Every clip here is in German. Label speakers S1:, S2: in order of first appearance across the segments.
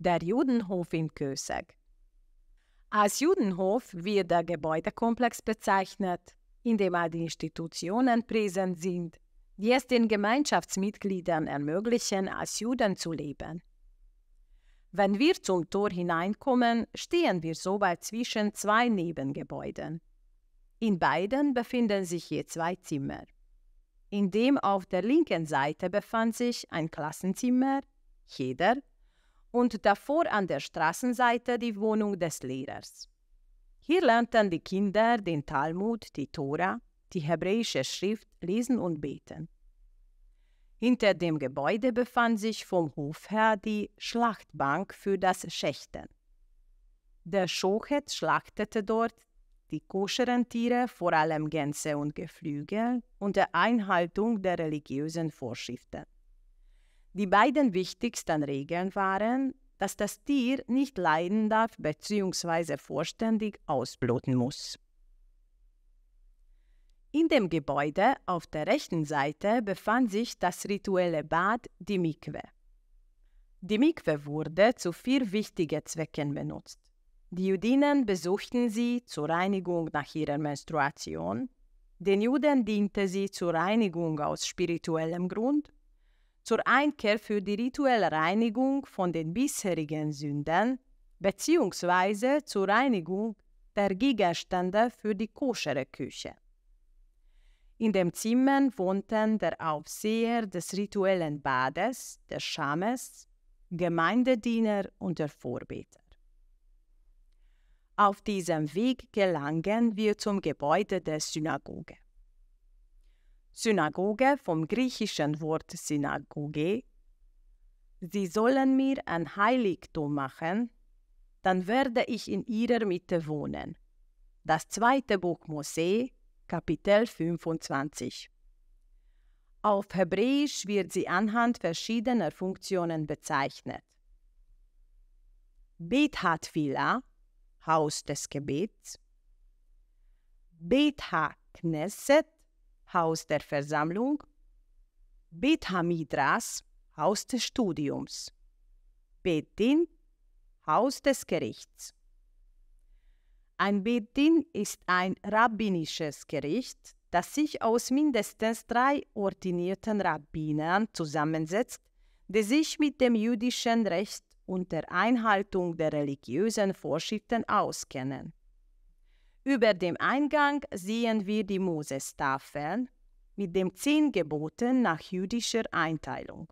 S1: der Judenhof in Köseg. Als Judenhof wird der Gebäudekomplex bezeichnet, in dem all die Institutionen präsent sind, die es den Gemeinschaftsmitgliedern ermöglichen, als Juden zu leben. Wenn wir zum Tor hineinkommen, stehen wir soweit zwischen zwei Nebengebäuden. In beiden befinden sich je zwei Zimmer. In dem auf der linken Seite befand sich ein Klassenzimmer, jeder und davor an der Straßenseite die Wohnung des Lehrers. Hier lernten die Kinder den Talmud, die Tora, die hebräische Schrift lesen und beten. Hinter dem Gebäude befand sich vom Hof her die Schlachtbank für das Schächten. Der Schochet schlachtete dort die koscheren Tiere, vor allem Gänse und Geflügel, unter Einhaltung der religiösen Vorschriften. Die beiden wichtigsten Regeln waren, dass das Tier nicht leiden darf bzw. vollständig ausbluten muss. In dem Gebäude auf der rechten Seite befand sich das rituelle Bad, die Mikwe. Die Mikwe wurde zu vier wichtigen Zwecken benutzt. Die Judinnen besuchten sie zur Reinigung nach ihrer Menstruation, den Juden diente sie zur Reinigung aus spirituellem Grund zur Einkehr für die rituelle Reinigung von den bisherigen Sünden bzw. zur Reinigung der Gegenstände für die koschere Küche. In dem Zimmer wohnten der Aufseher des rituellen Bades, des Schames, Gemeindediener und der Vorbeter. Auf diesem Weg gelangen wir zum Gebäude der Synagoge. Synagoge vom griechischen Wort Synagoge. Sie sollen mir ein Heiligtum machen, dann werde ich in ihrer Mitte wohnen. Das zweite Buch Mose, Kapitel 25. Auf Hebräisch wird sie anhand verschiedener Funktionen bezeichnet. Bet Villa, Haus des Gebets. Bet Knesset, Haus der Versammlung, Bet Hamidras, Haus des Studiums, Bedin, Haus des Gerichts. Ein Bedin ist ein rabbinisches Gericht, das sich aus mindestens drei ordinierten Rabbinern zusammensetzt, die sich mit dem jüdischen Recht unter Einhaltung der religiösen Vorschriften auskennen. Über dem Eingang sehen wir die Mosestafel mit den zehn Geboten nach jüdischer Einteilung.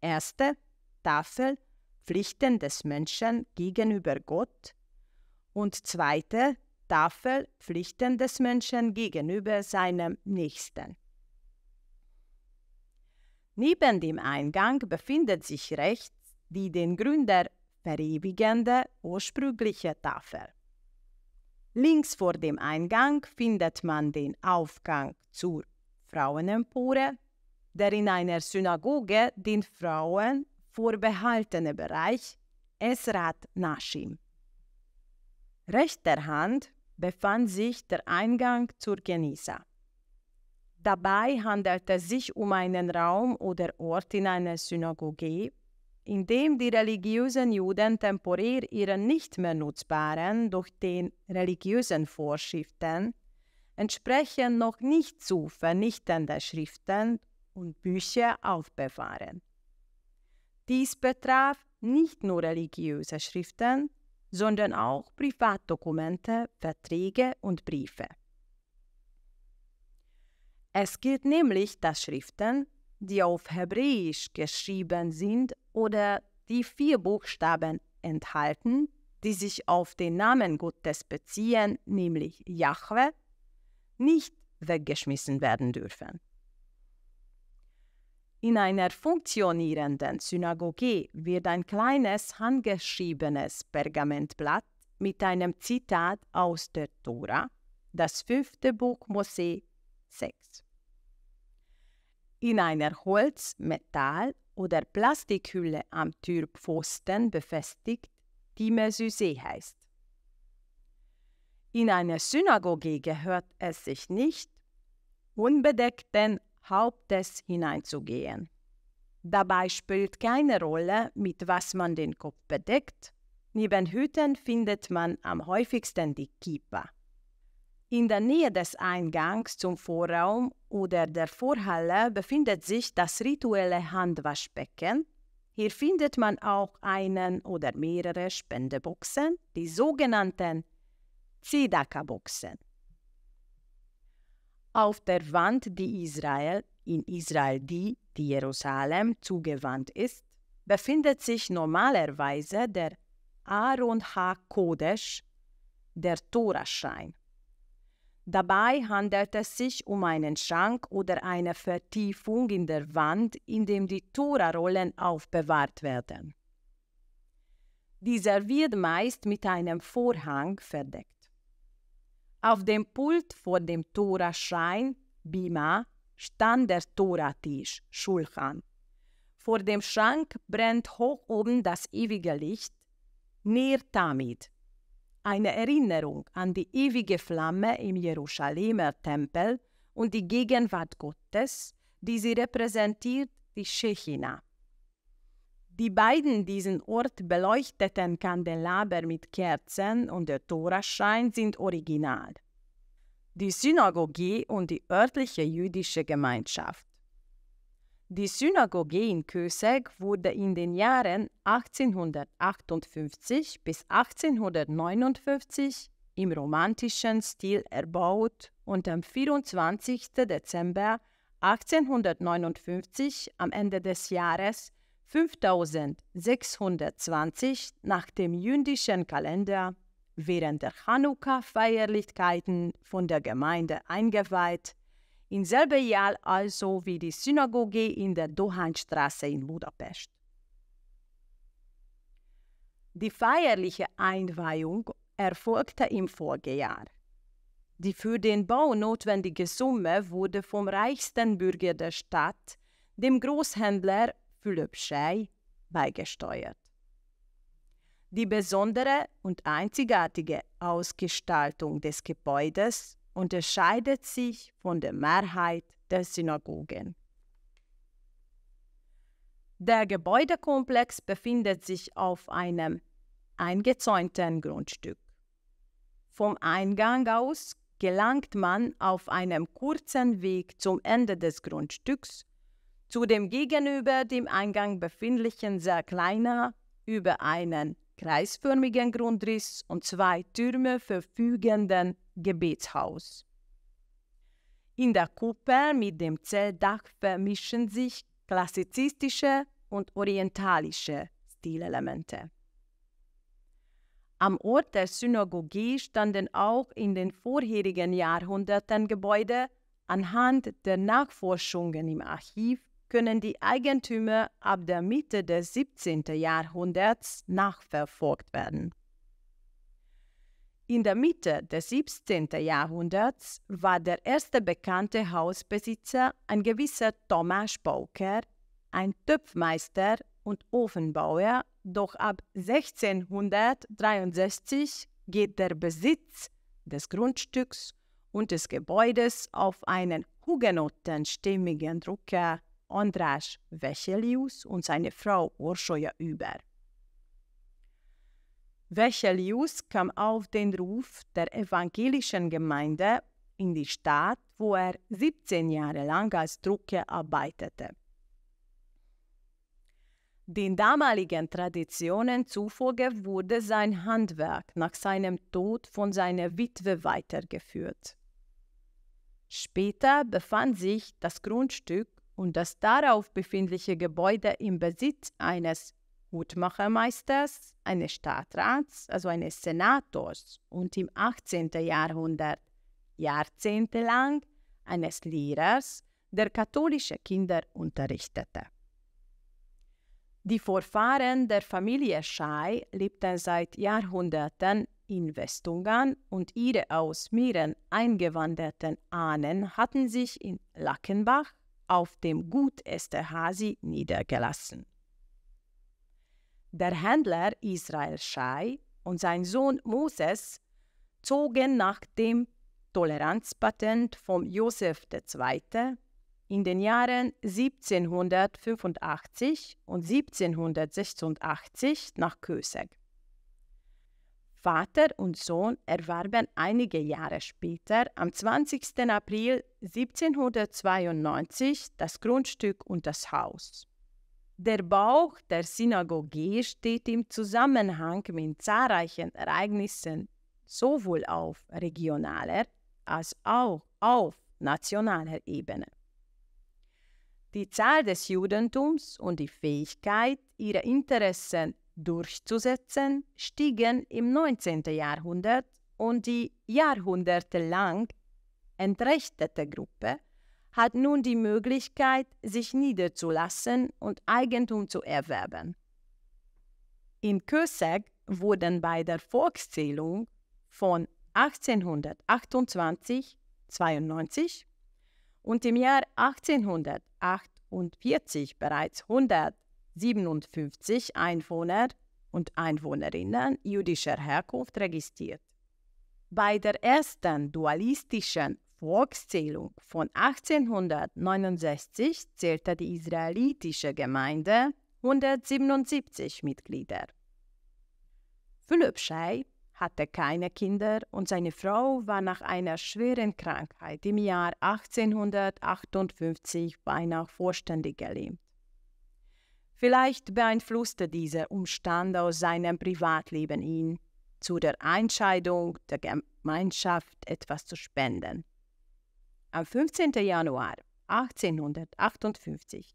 S1: Erste Tafel Pflichten des Menschen gegenüber Gott und zweite Tafel Pflichten des Menschen gegenüber seinem Nächsten. Neben dem Eingang befindet sich rechts die den Gründer verewigende ursprüngliche Tafel. Links vor dem Eingang findet man den Aufgang zur Frauenempore, der in einer Synagoge den Frauen vorbehaltene Bereich Esrat Nashim. Rechter Hand befand sich der Eingang zur Genisa. Dabei handelt es sich um einen Raum oder Ort in einer Synagoge, indem die religiösen Juden temporär ihre nicht mehr nutzbaren durch den religiösen Vorschriften entsprechend noch nicht zu vernichtende Schriften und Bücher aufbewahren. Dies betraf nicht nur religiöse Schriften, sondern auch Privatdokumente, Verträge und Briefe. Es gilt nämlich, dass Schriften, die auf Hebräisch geschrieben sind oder die vier Buchstaben enthalten, die sich auf den Namen Gottes beziehen, nämlich Jahwe, nicht weggeschmissen werden dürfen. In einer funktionierenden Synagoge wird ein kleines handgeschriebenes Pergamentblatt mit einem Zitat aus der Tora, das fünfte Buch Mose 6. In einer Holz-, Metall- oder Plastikhülle am Türpfosten befestigt, die Mesüsee heißt. In einer Synagoge gehört es sich nicht, unbedeckten Hauptes hineinzugehen. Dabei spielt keine Rolle, mit was man den Kopf bedeckt. Neben Hüten findet man am häufigsten die Kippa. In der Nähe des Eingangs zum Vorraum oder der Vorhalle befindet sich das rituelle Handwaschbecken. Hier findet man auch einen oder mehrere Spendeboxen, die sogenannten Zedaka-Boxen. Auf der Wand, die Israel, in Israel die, die Jerusalem, zugewandt ist, befindet sich normalerweise der Aaron H. Kodesh, der Toraschein. Dabei handelt es sich um einen Schrank oder eine Vertiefung in der Wand, in dem die Tura-Rollen aufbewahrt werden. Dieser wird meist mit einem Vorhang verdeckt. Auf dem Pult vor dem Tora-Schrein, Bima, stand der Tora-Tisch, Schulchan. Vor dem Schrank brennt hoch oben das ewige Licht, Nir Tamid, eine Erinnerung an die ewige Flamme im Jerusalemer Tempel und die Gegenwart Gottes, die sie repräsentiert, die Shechina. Die beiden diesen Ort beleuchteten Kandelaber mit Kerzen und der Toraschein sind original. Die Synagoge und die örtliche jüdische Gemeinschaft. Die Synagoge in Köseg wurde in den Jahren 1858 bis 1859 im romantischen Stil erbaut und am 24. Dezember 1859 am Ende des Jahres 5620 nach dem jüdischen Kalender während der Chanukka-Feierlichkeiten von der Gemeinde eingeweiht im selben Jahr also wie die Synagoge in der Dohanstraße in Budapest. Die feierliche Einweihung erfolgte im Folgejahr. Die für den Bau notwendige Summe wurde vom reichsten Bürger der Stadt, dem Großhändler Philipp Schei, beigesteuert. Die besondere und einzigartige Ausgestaltung des Gebäudes unterscheidet sich von der Mehrheit der Synagogen. Der Gebäudekomplex befindet sich auf einem eingezäunten Grundstück. Vom Eingang aus gelangt man auf einem kurzen Weg zum Ende des Grundstücks, zu dem gegenüber dem Eingang befindlichen sehr kleiner, über einen kreisförmigen Grundriss und zwei Türme verfügenden Gebetshaus. In der Kuppel mit dem Zeltdach vermischen sich klassizistische und orientalische Stilelemente. Am Ort der Synagogie standen auch in den vorherigen Jahrhunderten Gebäude anhand der Nachforschungen im Archiv können die Eigentümer ab der Mitte des 17. Jahrhunderts nachverfolgt werden. In der Mitte des 17. Jahrhunderts war der erste bekannte Hausbesitzer ein gewisser Thomas Pauker, ein Töpfmeister und Ofenbauer, doch ab 1663 geht der Besitz des Grundstücks und des Gebäudes auf einen hugenottenstämmigen Drucker András Vechelius und seine Frau Orsolya über. Vechelius kam auf den Ruf der evangelischen Gemeinde in die Stadt, wo er 17 Jahre lang als Drucker arbeitete. Den damaligen Traditionen zufolge wurde sein Handwerk nach seinem Tod von seiner Witwe weitergeführt. Später befand sich das Grundstück und das darauf befindliche Gebäude im Besitz eines Hutmachermeisters, eines Stadtrats, also eines Senators und im 18. Jahrhundert jahrzehntelang eines Lehrers, der katholische Kinder unterrichtete. Die Vorfahren der Familie Schei lebten seit Jahrhunderten in Westungern und ihre aus Mähren eingewanderten Ahnen hatten sich in Lackenbach, auf dem Gut Esterhazy niedergelassen. Der Händler Israel Schei und sein Sohn Moses zogen nach dem Toleranzpatent von Josef II. in den Jahren 1785 und 1786 nach Köseg. Vater und Sohn erwarben einige Jahre später, am 20. April 1792, das Grundstück und das Haus. Der Bau der Synagoge steht im Zusammenhang mit zahlreichen Ereignissen sowohl auf regionaler als auch auf nationaler Ebene. Die Zahl des Judentums und die Fähigkeit, ihre Interessen durchzusetzen, stiegen im 19. Jahrhundert und die jahrhundertelang entrechtete Gruppe hat nun die Möglichkeit, sich niederzulassen und Eigentum zu erwerben. In Köseg wurden bei der Volkszählung von 1828 92 und im Jahr 1848 bereits 100 57 Einwohner und Einwohnerinnen jüdischer Herkunft registriert. Bei der ersten dualistischen Volkszählung von 1869 zählte die israelitische Gemeinde 177 Mitglieder. Philipp Schei hatte keine Kinder und seine Frau war nach einer schweren Krankheit im Jahr 1858 beinahe vollständig gelähmt. Vielleicht beeinflusste dieser Umstand aus seinem Privatleben ihn zu der Entscheidung der Gemeinschaft etwas zu spenden. Am 15. Januar 1858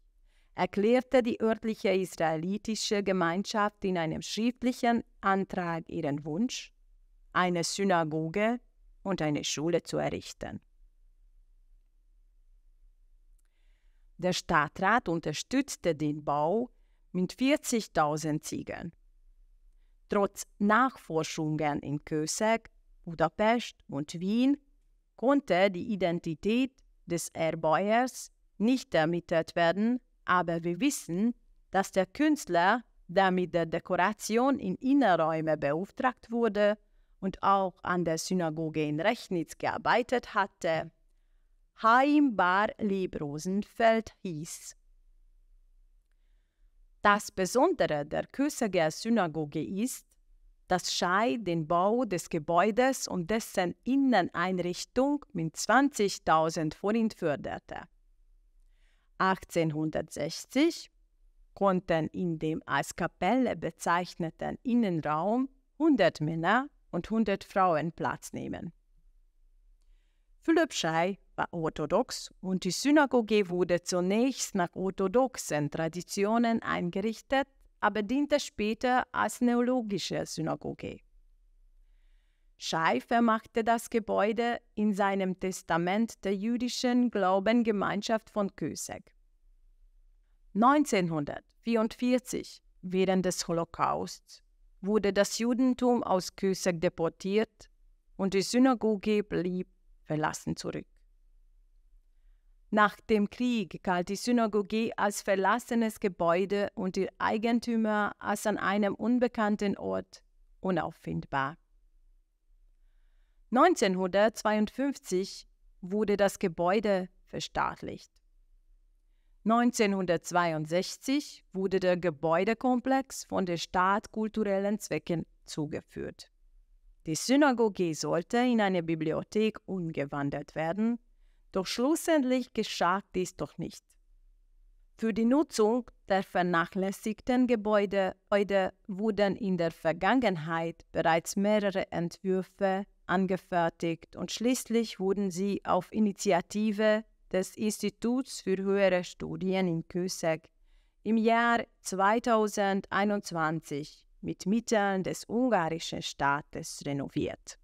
S1: erklärte die örtliche israelitische Gemeinschaft in einem schriftlichen Antrag ihren Wunsch, eine Synagoge und eine Schule zu errichten. Der Stadtrat unterstützte den Bau mit 40.000 Ziegen. Trotz Nachforschungen in Kösek, Budapest und Wien konnte die Identität des Erbeuers nicht ermittelt werden, aber wir wissen, dass der Künstler, der mit der Dekoration in Innenräume beauftragt wurde und auch an der Synagoge in Rechnitz gearbeitet hatte, Haim Bar Lebrosenfeld hieß. Das Besondere der Köseger Synagoge ist, dass Schei den Bau des Gebäudes und dessen Inneneinrichtung mit 20.000 Forint förderte. 1860 konnten in dem als Kapelle bezeichneten Innenraum 100 Männer und 100 Frauen Platz nehmen. Philipp Schei war orthodox und die Synagoge wurde zunächst nach orthodoxen Traditionen eingerichtet, aber diente später als neologische Synagoge. Schei vermachte das Gebäude in seinem Testament der jüdischen Glaubengemeinschaft von Kösek. 1944, während des Holocausts, wurde das Judentum aus Kösek deportiert und die Synagoge blieb verlassen zurück. Nach dem Krieg galt die Synagoge als verlassenes Gebäude und ihr Eigentümer als an einem unbekannten Ort unauffindbar. 1952 wurde das Gebäude verstaatlicht. 1962 wurde der Gebäudekomplex von den Staat kulturellen Zwecken zugeführt. Die Synagoge sollte in eine Bibliothek umgewandelt werden, doch schlussendlich geschah dies doch nicht. Für die Nutzung der vernachlässigten Gebäude wurden in der Vergangenheit bereits mehrere Entwürfe angefertigt und schließlich wurden sie auf Initiative des Instituts für höhere Studien in Kösek im Jahr 2021 mit Mitteln des ungarischen Staates renoviert.